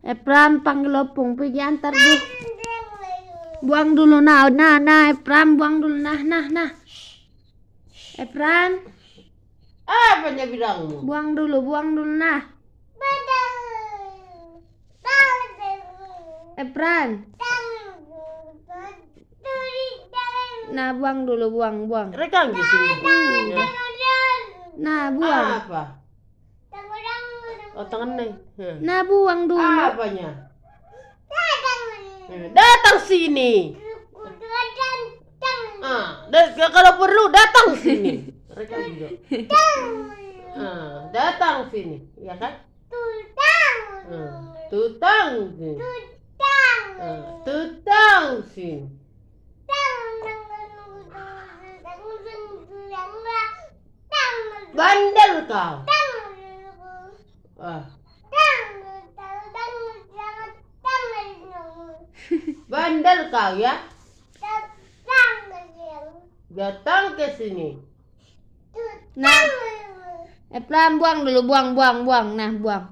Epram eh, panggil opung pergi antar bu buang dulu nah nah nah Epram eh, buang dulu nah nah nah Epram eh, apa yang bilang buang dulu buang dulu nah Epran nah buang dulu buang buang rekam di sini nah buang apa Oh, tangan nih. Hmm. Nah, buang dulu. Apanya? Datang. Eh, datang sini. Datang. Ah, kalau perlu datang sini. Mereka juga. Datang. Ah, datang sini, ya kan? Tutang. Ah, tutang ah, sini. Tutang. Ah, tutang sini. Bandel kau. Tang. Ah. Bandel kau ya? Datang ke sini. Nah, eh pelan buang dulu, buang, buang, buang, nah buang.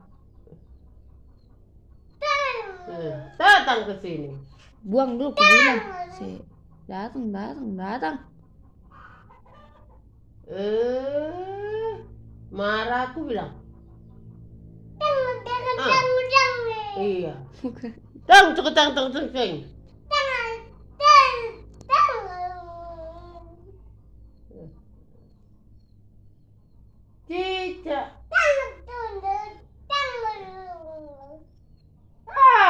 Eh, datang ke sini. Buang dulu, ke sini. Si. Datang, datang, datang. Eh, marah aku bilang. Iya. Tang, cukup tang, tang, tang, tang. Cicak.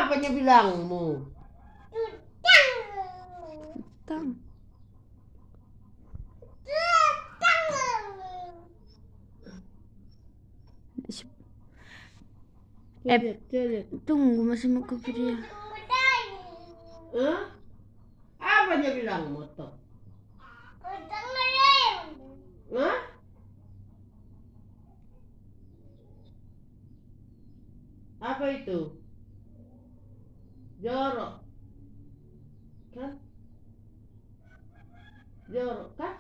Apanya bilangmu? Tang. Eh, tunggu masih mau ke pria. Hah? dia bilang motor? Hah? Apa itu? Jorok. Kan? Jorok kan?